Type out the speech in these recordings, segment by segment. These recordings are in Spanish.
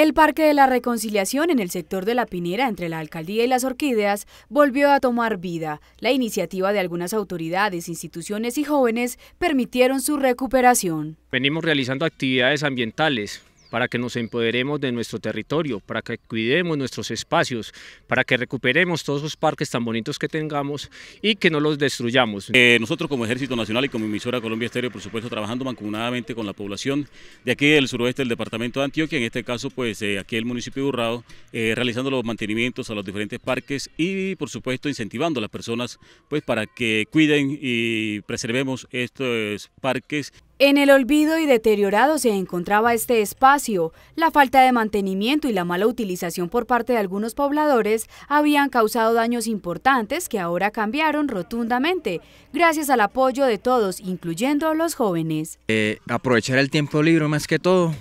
El Parque de la Reconciliación en el sector de La Pinera, entre la Alcaldía y las Orquídeas, volvió a tomar vida. La iniciativa de algunas autoridades, instituciones y jóvenes permitieron su recuperación. Venimos realizando actividades ambientales, para que nos empoderemos de nuestro territorio, para que cuidemos nuestros espacios, para que recuperemos todos esos parques tan bonitos que tengamos y que no los destruyamos. Eh, nosotros como Ejército Nacional y como emisora Colombia Estéreo, por supuesto, trabajando mancomunadamente con la población de aquí del suroeste del departamento de Antioquia, en este caso, pues eh, aquí el municipio de Urrao, eh, realizando los mantenimientos a los diferentes parques y, por supuesto, incentivando a las personas pues para que cuiden y preservemos estos parques. En el olvido y deteriorado se encontraba este espacio. La falta de mantenimiento y la mala utilización por parte de algunos pobladores habían causado daños importantes que ahora cambiaron rotundamente, gracias al apoyo de todos, incluyendo a los jóvenes. Eh, aprovechar el tiempo libre más que todo,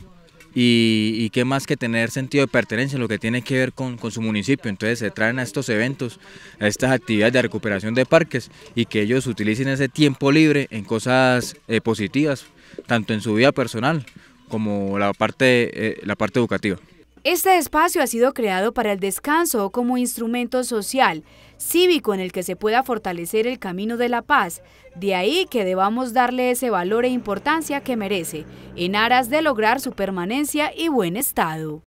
y, qué más que tener sentido de pertenencia, lo que tiene que ver con, su municipio. Entonces se traen a estos eventos, a estas actividades de recuperación de parques y que ellos utilicen ese tiempo libre en cosas eh, positivas, tanto en su vida personal como la parte, eh, la parte educativa. Este espacio ha sido creado para el descanso como instrumento social, cívico en el que se pueda fortalecer el camino de la paz, de ahí que debamos darle ese valor e importancia que merece, en aras de lograr su permanencia y buen estado.